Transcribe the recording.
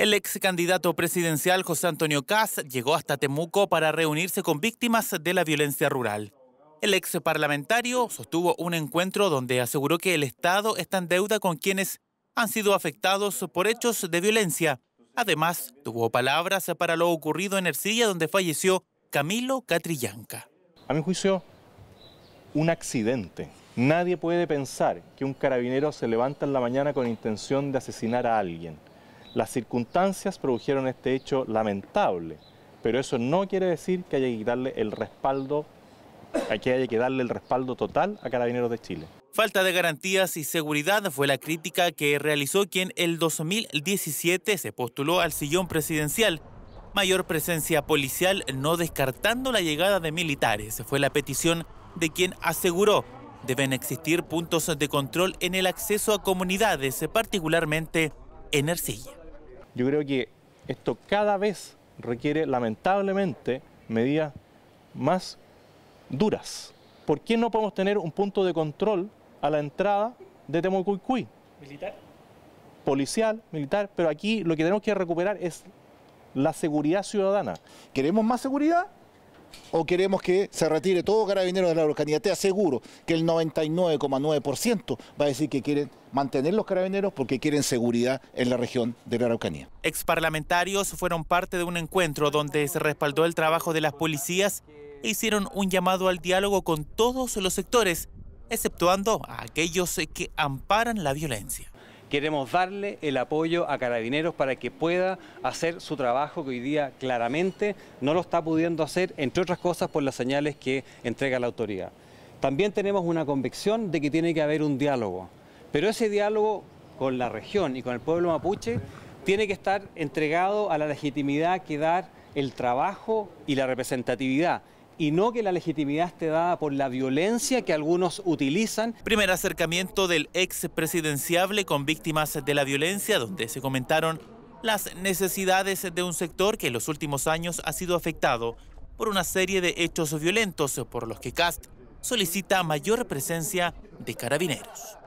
El ex candidato presidencial José Antonio Caz llegó hasta Temuco para reunirse con víctimas de la violencia rural. El ex parlamentario sostuvo un encuentro donde aseguró que el Estado está en deuda con quienes han sido afectados por hechos de violencia. Además, tuvo palabras para lo ocurrido en Ercilla, donde falleció Camilo Catrillanca. A mi juicio, un accidente. Nadie puede pensar que un carabinero se levanta en la mañana con intención de asesinar a alguien. Las circunstancias produjeron este hecho lamentable, pero eso no quiere decir que haya que darle el respaldo, que haya que darle el respaldo total a Carabineros de Chile. Falta de garantías y seguridad fue la crítica que realizó quien el 2017 se postuló al sillón presidencial. Mayor presencia policial no descartando la llegada de militares fue la petición de quien aseguró deben existir puntos de control en el acceso a comunidades, particularmente en Ercilla. Yo creo que esto cada vez requiere lamentablemente medidas más duras. ¿Por qué no podemos tener un punto de control a la entrada de Temucuicui? ¿Militar? Policial, militar, pero aquí lo que tenemos que recuperar es la seguridad ciudadana. ¿Queremos más seguridad? o queremos que se retire todo carabinero de la Araucanía. Te aseguro que el 99,9% va a decir que quieren mantener los carabineros porque quieren seguridad en la región de la Araucanía. Exparlamentarios fueron parte de un encuentro donde se respaldó el trabajo de las policías e hicieron un llamado al diálogo con todos los sectores, exceptuando a aquellos que amparan la violencia. Queremos darle el apoyo a Carabineros para que pueda hacer su trabajo que hoy día claramente no lo está pudiendo hacer, entre otras cosas por las señales que entrega la autoridad. También tenemos una convicción de que tiene que haber un diálogo, pero ese diálogo con la región y con el pueblo mapuche tiene que estar entregado a la legitimidad que dar el trabajo y la representatividad y no que la legitimidad esté dada por la violencia que algunos utilizan. Primer acercamiento del expresidenciable con víctimas de la violencia, donde se comentaron las necesidades de un sector que en los últimos años ha sido afectado por una serie de hechos violentos por los que Cast solicita mayor presencia de carabineros.